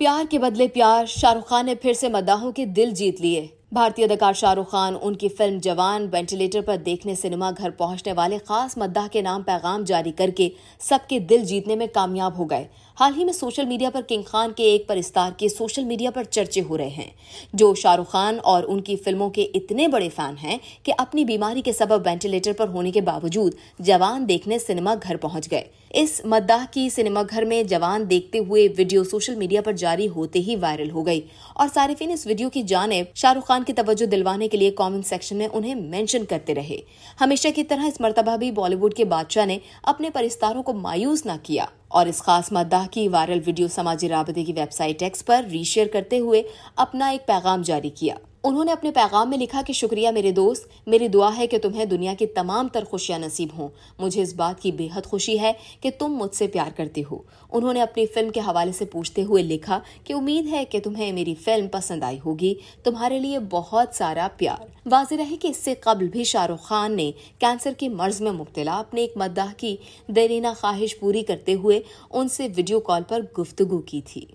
प्यार के बदले प्यार शाहरुख खान ने फिर से मदाहों के दिल जीत लिए भारतीय अदाकार शाहरुख खान उनकी फिल्म जवान वेंटिलेटर पर देखने सिनेमा घर पहुंचने वाले खास मद्दाह के नाम पैगाम जारी करके सबके दिल जीतने में कामयाब हो गए हाल ही में सोशल मीडिया पर किंग खान के एक परिस्तार के सोशल मीडिया पर चर्चे हो रहे हैं जो शाहरुख खान और उनकी फिल्मों के इतने बड़े फैन हैं कि अपनी बीमारी के सबब वेंटिलेटर पर होने के बावजूद जवान देखने सिनेमा घर पहुंच गए इस मद्दाह की सिनेमा घर में जवान देखते हुए वीडियो सोशल मीडिया पर जारी होते ही वायरल हो गई और सारिफिन इस वीडियो की जानब शाहरुख खान खान की तवज्जो दिलवाने के लिए कमेंट सेक्शन में उन्हें मेंशन करते रहे हमेशा की तरह इस मरतबा भी बॉलीवुड के बादशाह ने अपने परिस्तारों को मायूस न किया और इस खास मद्दाह की वायरल वीडियो समाजी रबते की वेबसाइट एक्स पर रीशेयर करते हुए अपना एक पैगाम जारी किया उन्होंने अपने पैगाम में लिखा कि शुक्रिया मेरे दोस्त मेरी दुआ है कि तुम्हें दुनिया की तमाम तर खुशियाँ नसीब हों मुझे इस बात की बेहद खुशी है कि तुम मुझसे प्यार करते हो उन्होंने अपनी फिल्म के हवाले से पूछते हुए लिखा कि उम्मीद है कि तुम्हें मेरी फिल्म पसंद आई होगी तुम्हारे लिए बहुत सारा प्यार वाज रहे कि इससे कबल भी शाहरुख खान ने कैंसर के मर्ज में मुबतला अपने एक मद्दाह की दरीना ख्वाहिश पूरी करते हुए उनसे वीडियो कॉल पर गुफ्तगु की थी